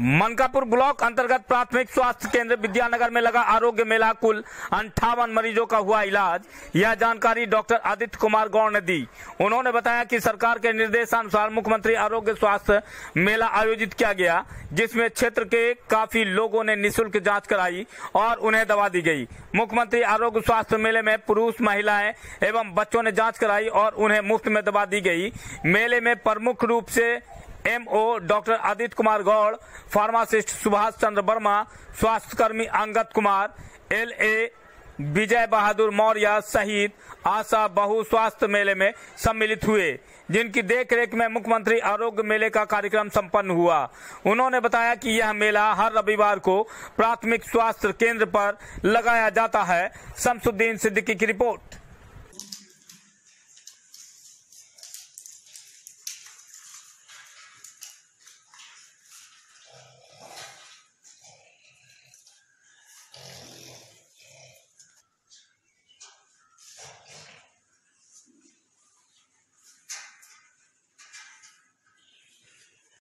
Mankapur block अंतर्गत प्राथमिक स्वास्थ्य केंद्र विद्यानगर में लगा आरोग्य मेला कुल अंठावन मरीजों का हुआ इलाज यह जानकारी डॉक्टर आदित्य कुमार गौड़ ने दी उन्होंने बताया कि सरकार के निर्देशानुसार मुख्यमंत्री आरोग्य स्वास्थ्य मेला आयोजित किया गया जिसमें क्षेत्र के काफी लोगों ने निःशुल्क जाँच कराई और उन्हें दवा दी गयी मुख्यमंत्री आरोग्य स्वास्थ्य मेले में पुरुष महिलाएं एवं बच्चों ने जाँच कराई और उन्हें मुफ्त में दवा दी गयी मेले में प्रमुख रूप ऐसी MO doctor Aditya Kumar Gaur pharmacist Subhash Chandra Verma स्वास्थ्यकर्मी अंगत कुमार एल ए विजय बहादुर मौर्य सहित आशा बहु स्वास्थ्य मेले में सम्मिलित हुए जिनकी देखरेख में मुख्यमंत्री आरोग्य मेले का कार्यक्रम संपन्न हुआ उन्होंने बताया कि यह मेला हर रविवार को प्राथमिक स्वास्थ्य केंद्र पर लगाया जाता है शमसुद्दीन सिद्दीकी की रिपोर्ट